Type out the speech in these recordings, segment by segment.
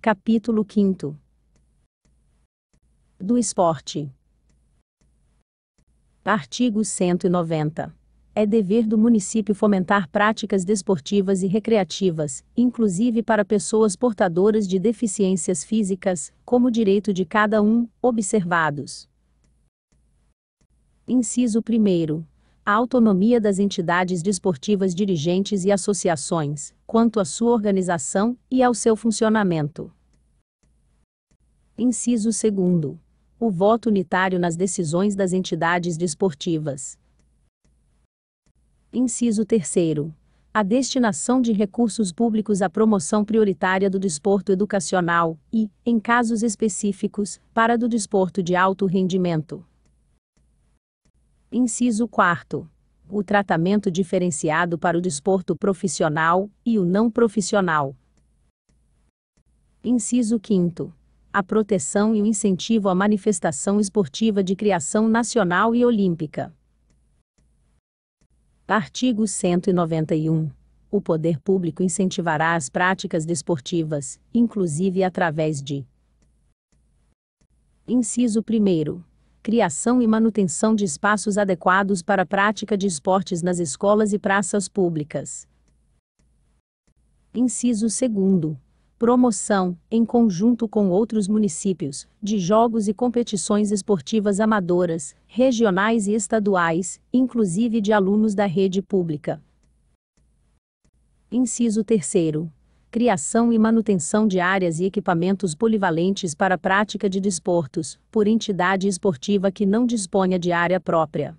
Capítulo 5 Do esporte. Artigo 190. É dever do município fomentar práticas desportivas e recreativas, inclusive para pessoas portadoras de deficiências físicas, como direito de cada um, observados. Inciso 1 a autonomia das entidades desportivas dirigentes e associações, quanto à sua organização e ao seu funcionamento. Inciso 2. O voto unitário nas decisões das entidades desportivas. Inciso 3. A destinação de recursos públicos à promoção prioritária do desporto educacional e, em casos específicos, para do desporto de alto rendimento. Inciso 4. O tratamento diferenciado para o desporto profissional e o não profissional. Inciso 5. A proteção e o incentivo à manifestação esportiva de criação nacional e olímpica. Artigo 191. O poder público incentivará as práticas desportivas, inclusive através de: Inciso 1 criação e manutenção de espaços adequados para a prática de esportes nas escolas e praças públicas. Inciso 2 promoção, em conjunto com outros municípios, de jogos e competições esportivas amadoras, regionais e estaduais, inclusive de alunos da rede pública. Inciso 3 criação e manutenção de áreas e equipamentos polivalentes para a prática de desportos, por entidade esportiva que não disponha de área própria.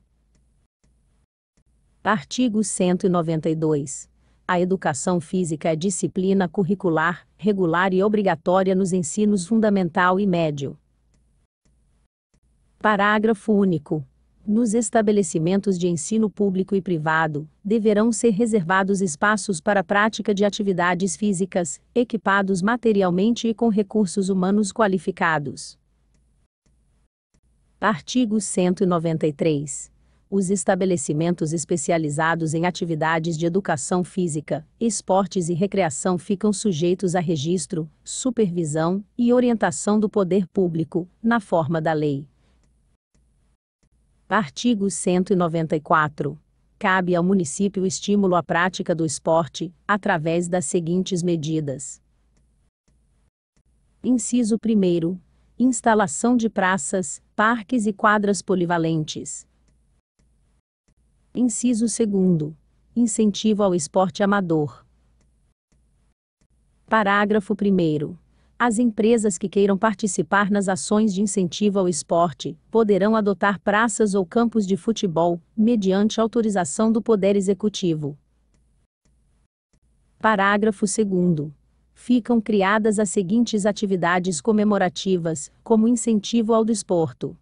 Artigo 192. A educação física é disciplina curricular, regular e obrigatória nos ensinos fundamental e médio. Parágrafo único nos estabelecimentos de ensino público e privado, deverão ser reservados espaços para a prática de atividades físicas, equipados materialmente e com recursos humanos qualificados. Artigo 193. Os estabelecimentos especializados em atividades de educação física, esportes e recreação ficam sujeitos a registro, supervisão e orientação do poder público, na forma da lei. Artigo 194. Cabe ao município estímulo à prática do esporte, através das seguintes medidas: Inciso 1. Instalação de praças, parques e quadras polivalentes. Inciso 2. Incentivo ao esporte amador. Parágrafo 1. As empresas que queiram participar nas ações de incentivo ao esporte poderão adotar praças ou campos de futebol, mediante autorização do Poder Executivo. Parágrafo 2. Ficam criadas as seguintes atividades comemorativas, como incentivo ao desporto: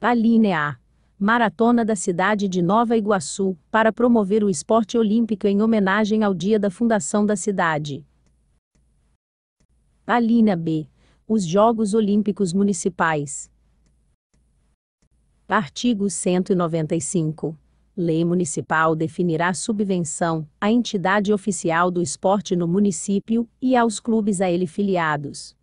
Alínea A. Maratona da cidade de Nova Iguaçu, para promover o esporte olímpico em homenagem ao dia da fundação da cidade. Alina B. Os Jogos Olímpicos Municipais. Artigo 195. Lei municipal definirá subvenção à entidade oficial do esporte no município e aos clubes a ele filiados.